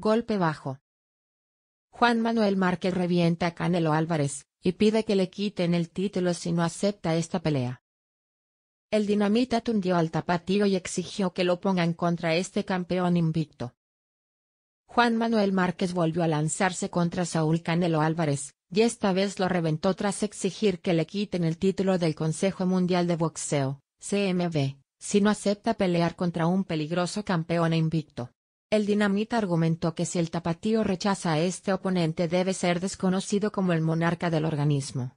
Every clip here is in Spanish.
Golpe bajo. Juan Manuel Márquez revienta a Canelo Álvarez, y pide que le quiten el título si no acepta esta pelea. El dinamita tundió al tapatío y exigió que lo pongan contra este campeón invicto. Juan Manuel Márquez volvió a lanzarse contra Saúl Canelo Álvarez, y esta vez lo reventó tras exigir que le quiten el título del Consejo Mundial de Boxeo, CMB, si no acepta pelear contra un peligroso campeón invicto. El dinamita argumentó que si el tapatío rechaza a este oponente debe ser desconocido como el monarca del organismo.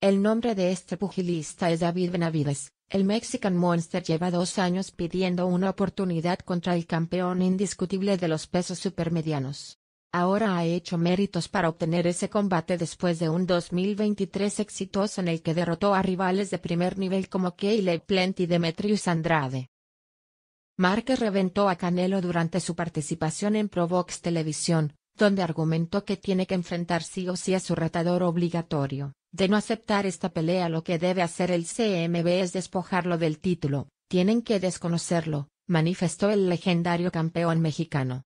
El nombre de este pugilista es David Benavides, el Mexican Monster lleva dos años pidiendo una oportunidad contra el campeón indiscutible de los pesos supermedianos. Ahora ha hecho méritos para obtener ese combate después de un 2023 exitoso en el que derrotó a rivales de primer nivel como Caleb Plant y Demetrius Andrade. Márquez reventó a Canelo durante su participación en Provox Televisión, donde argumentó que tiene que enfrentar sí o sí a su retador obligatorio. De no aceptar esta pelea lo que debe hacer el CMB es despojarlo del título, tienen que desconocerlo, manifestó el legendario campeón mexicano.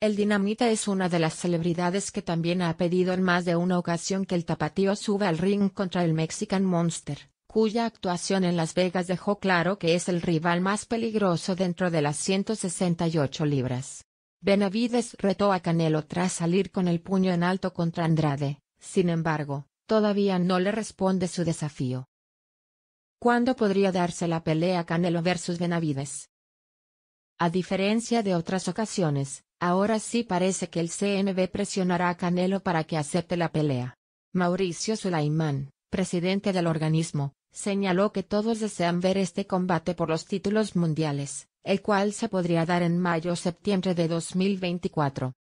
El Dinamita es una de las celebridades que también ha pedido en más de una ocasión que el tapatío suba al ring contra el Mexican Monster cuya actuación en Las Vegas dejó claro que es el rival más peligroso dentro de las 168 libras. Benavides retó a Canelo tras salir con el puño en alto contra Andrade, sin embargo, todavía no le responde su desafío. ¿Cuándo podría darse la pelea Canelo versus Benavides? A diferencia de otras ocasiones, ahora sí parece que el CNB presionará a Canelo para que acepte la pelea. Mauricio Sulaimán presidente del organismo, señaló que todos desean ver este combate por los títulos mundiales, el cual se podría dar en mayo-septiembre o de 2024.